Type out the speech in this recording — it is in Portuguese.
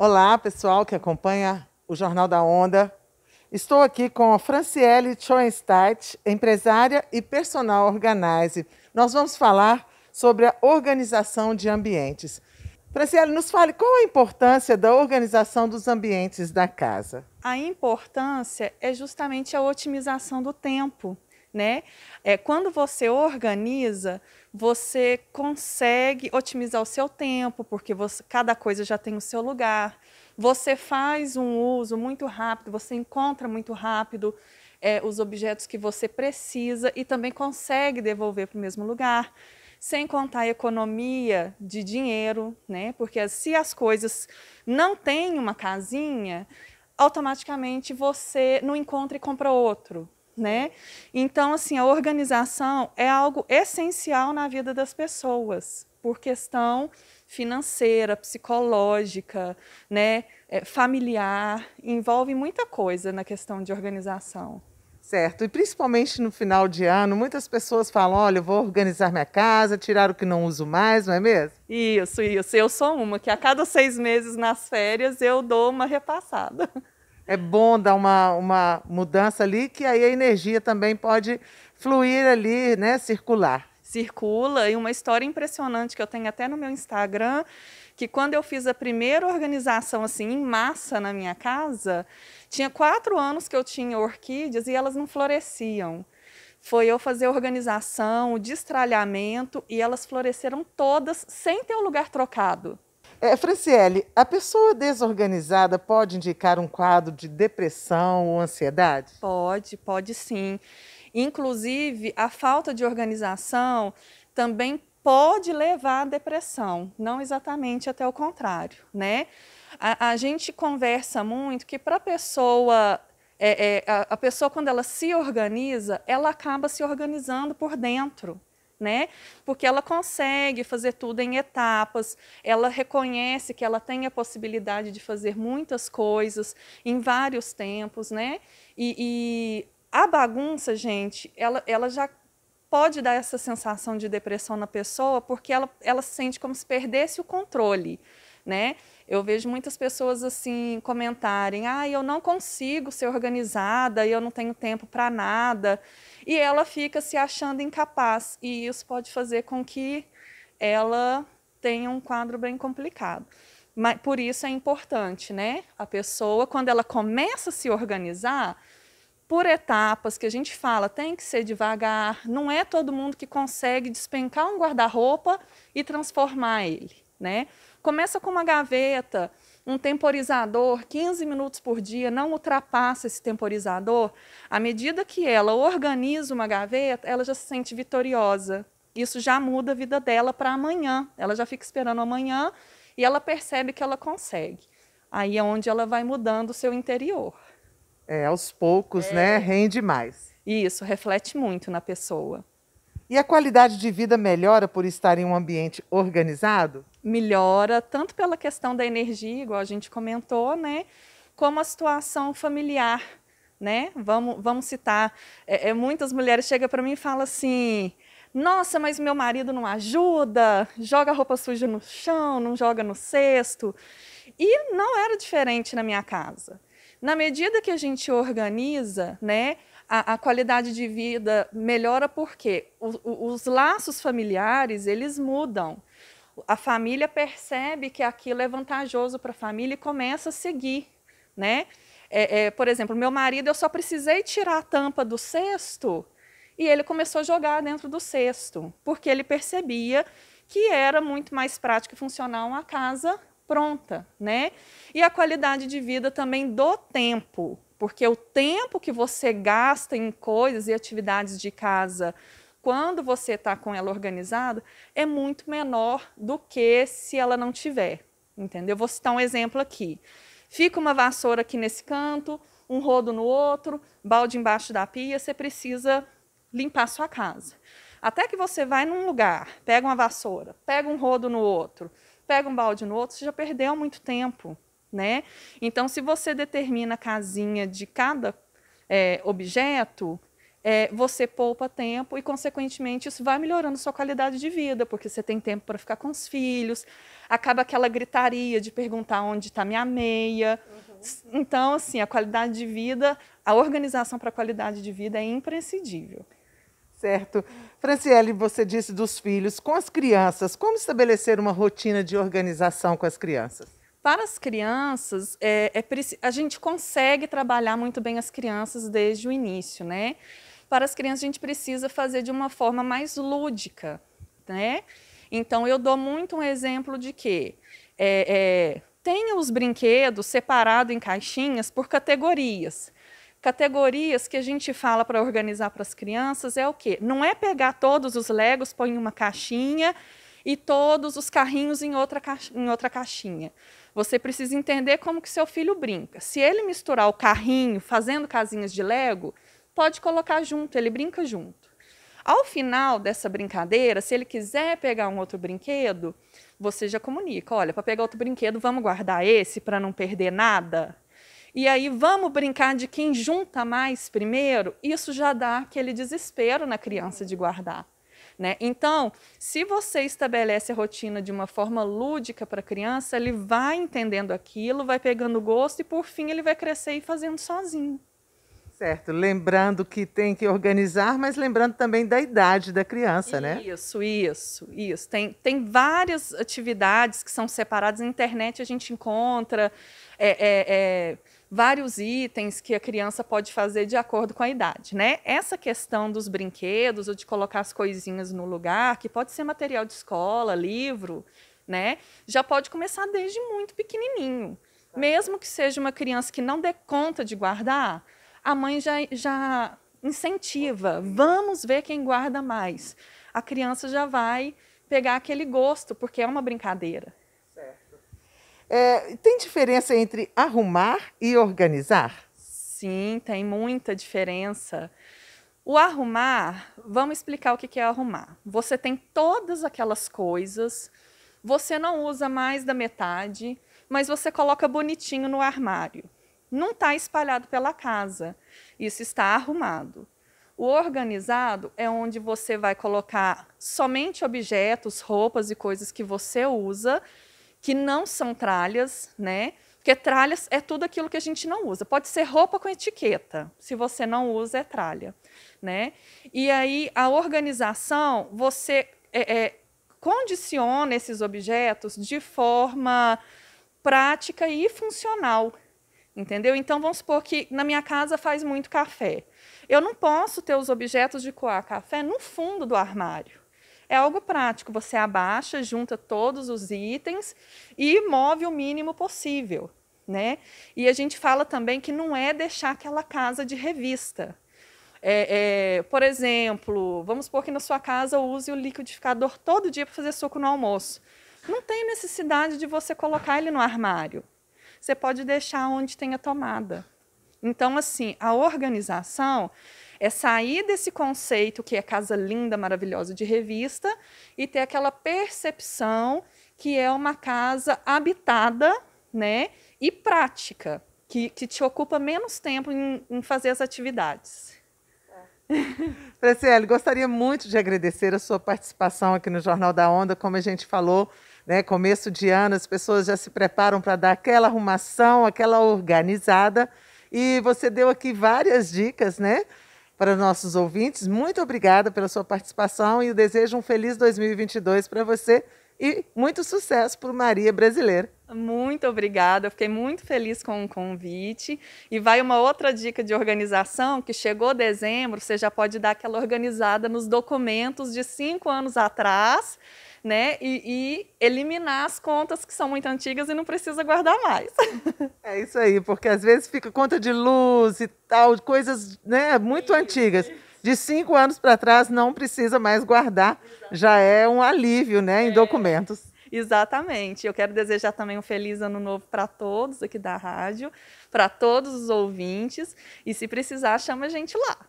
Olá, pessoal que acompanha o Jornal da Onda. Estou aqui com a Franciele Schoenstadt, empresária e personal organizer. Nós vamos falar sobre a organização de ambientes. Franciele, nos fale qual a importância da organização dos ambientes da casa. A importância é justamente a otimização do tempo né? É, quando você organiza, você consegue otimizar o seu tempo, porque você, cada coisa já tem o seu lugar. Você faz um uso muito rápido, você encontra muito rápido é, os objetos que você precisa e também consegue devolver para o mesmo lugar. Sem contar a economia de dinheiro, né? Porque se as coisas não têm uma casinha, automaticamente você não encontra e compra outro né? Então, assim, a organização é algo essencial na vida das pessoas, por questão financeira, psicológica, né? É, familiar, envolve muita coisa na questão de organização. Certo, e principalmente no final de ano, muitas pessoas falam: olha, eu vou organizar minha casa, tirar o que não uso mais, não é mesmo? Isso, isso. Eu sou uma que a cada seis meses nas férias eu dou uma repassada. é bom dar uma, uma mudança ali, que aí a energia também pode fluir ali, né, circular. Circula, e uma história impressionante que eu tenho até no meu Instagram, que quando eu fiz a primeira organização assim em massa na minha casa, tinha quatro anos que eu tinha orquídeas e elas não floresciam foi eu fazer a organização, o destralhamento, e elas floresceram todas sem ter o lugar trocado. É, Franciele, a pessoa desorganizada pode indicar um quadro de depressão ou ansiedade? Pode, pode sim. Inclusive, a falta de organização também pode levar à depressão, não exatamente até o contrário, né? A, a gente conversa muito que para a pessoa, é, é, a, a pessoa quando ela se organiza, ela acaba se organizando por dentro, né? Porque ela consegue fazer tudo em etapas, ela reconhece que ela tem a possibilidade de fazer muitas coisas em vários tempos, né? E, e a bagunça, gente, ela, ela já pode dar essa sensação de depressão na pessoa porque ela, ela sente como se perdesse o controle né? Eu vejo muitas pessoas assim comentarem: "Ah, eu não consigo ser organizada, eu não tenho tempo para nada". E ela fica se achando incapaz, e isso pode fazer com que ela tenha um quadro bem complicado. Mas por isso é importante, né? A pessoa quando ela começa a se organizar, por etapas que a gente fala, tem que ser devagar, não é todo mundo que consegue despencar um guarda-roupa e transformar ele, né? Começa com uma gaveta, um temporizador, 15 minutos por dia, não ultrapassa esse temporizador. À medida que ela organiza uma gaveta, ela já se sente vitoriosa. Isso já muda a vida dela para amanhã. Ela já fica esperando amanhã e ela percebe que ela consegue. Aí é onde ela vai mudando o seu interior. É, aos poucos, né, é. né? Rende mais. Isso, reflete muito na pessoa. E a qualidade de vida melhora por estar em um ambiente organizado? Melhora, tanto pela questão da energia, igual a gente comentou, né? Como a situação familiar, né? Vamos, vamos citar. É, é muitas mulheres chegam para mim e falam assim: nossa, mas meu marido não ajuda, joga roupa suja no chão, não joga no cesto. E não era diferente na minha casa. Na medida que a gente organiza, né, a, a qualidade de vida melhora porque o, o, os laços familiares eles mudam. A família percebe que aquilo é vantajoso para a família e começa a seguir, né? É, é, por exemplo, meu marido, eu só precisei tirar a tampa do cesto e ele começou a jogar dentro do cesto, porque ele percebia que era muito mais prático e funcional uma casa pronta, né? E a qualidade de vida também do tempo. Porque o tempo que você gasta em coisas e atividades de casa quando você está com ela organizada é muito menor do que se ela não tiver. Entendeu? Vou citar um exemplo aqui. Fica uma vassoura aqui nesse canto, um rodo no outro, balde embaixo da pia, você precisa limpar a sua casa. Até que você vai num lugar, pega uma vassoura, pega um rodo no outro, pega um balde no outro, você já perdeu muito tempo né? Então, se você determina a casinha de cada é, objeto, é, você poupa tempo e, consequentemente, isso vai melhorando sua qualidade de vida, porque você tem tempo para ficar com os filhos, acaba aquela gritaria de perguntar onde está minha meia. Uhum. Então, assim, a qualidade de vida, a organização para a qualidade de vida é imprescindível. Certo. Franciele, você disse dos filhos, com as crianças, como estabelecer uma rotina de organização com as crianças? Para as crianças, é, é, a gente consegue trabalhar muito bem as crianças desde o início, né? Para as crianças, a gente precisa fazer de uma forma mais lúdica, né? Então, eu dou muito um exemplo de que é, é, tenha os brinquedos separados em caixinhas por categorias. Categorias que a gente fala para organizar para as crianças é o quê? Não é pegar todos os legos, põe em uma caixinha e todos os carrinhos em outra, em outra caixinha. Você precisa entender como que seu filho brinca. Se ele misturar o carrinho fazendo casinhas de Lego, pode colocar junto, ele brinca junto. Ao final dessa brincadeira, se ele quiser pegar um outro brinquedo, você já comunica: olha, para pegar outro brinquedo, vamos guardar esse para não perder nada. E aí vamos brincar de quem junta mais primeiro. Isso já dá aquele desespero na criança de guardar. Né? Então, se você estabelece a rotina de uma forma lúdica para a criança, ele vai entendendo aquilo, vai pegando gosto e, por fim, ele vai crescer e fazendo sozinho. Certo, lembrando que tem que organizar, mas lembrando também da idade da criança, isso, né? Isso, isso, isso. Tem, tem várias atividades que são separadas. Na internet a gente encontra. É, é, é vários itens que a criança pode fazer de acordo com a idade, né? Essa questão dos brinquedos ou de colocar as coisinhas no lugar, que pode ser material de escola, livro, né? Já pode começar desde muito pequenininho. Mesmo que seja uma criança que não dê conta de guardar, a mãe já, já incentiva. Vamos ver quem guarda mais. A criança já vai pegar aquele gosto, porque é uma brincadeira. É, tem diferença entre arrumar e organizar? Sim, tem muita diferença. O arrumar, vamos explicar o que é arrumar. Você tem todas aquelas coisas, você não usa mais da metade, mas você coloca bonitinho no armário. Não está espalhado pela casa. Isso está arrumado. O organizado é onde você vai colocar somente objetos, roupas e coisas que você usa que não são tralhas, né? Porque tralhas é tudo aquilo que a gente não usa. Pode ser roupa com etiqueta. Se você não usa, é tralha. Né? E aí, a organização, você é, é, condiciona esses objetos de forma prática e funcional. Entendeu? Então, vamos supor que na minha casa faz muito café. Eu não posso ter os objetos de coar café no fundo do armário é algo prático. Você abaixa, junta todos os itens e move o mínimo possível. Né? E a gente fala também que não é deixar aquela casa de revista. É, é, por exemplo, vamos supor que na sua casa use o liquidificador todo dia para fazer suco no almoço. Não tem necessidade de você colocar ele no armário. Você pode deixar onde tem a tomada. Então, assim, a organização é sair desse conceito que é casa linda, maravilhosa de revista e ter aquela percepção que é uma casa habitada, né? E prática, que, que te ocupa menos tempo em, em fazer as atividades. É. Franciele, gostaria muito de agradecer a sua participação aqui no Jornal da Onda. Como a gente falou, né, começo de ano, as pessoas já se preparam para dar aquela arrumação, aquela organizada. E você deu aqui várias dicas, né? para os nossos ouvintes. Muito obrigada pela sua participação e desejo um feliz 2022 para você e muito sucesso para Maria Brasileira. Muito obrigada, eu fiquei muito feliz com o convite. E vai uma outra dica de organização, que chegou dezembro, você já pode dar aquela organizada nos documentos de cinco anos atrás né? E, e, eliminar as contas que são muito antigas e não precisa guardar mais. É isso aí, porque às vezes fica conta de luz e tal, coisas né, muito Sim. antigas. De cinco anos para trás não precisa mais guardar, já é um alívio né, em é. documentos. Exatamente. Eu quero desejar também um feliz ano novo para todos aqui da rádio, para todos os ouvintes. E se precisar, chama a gente lá.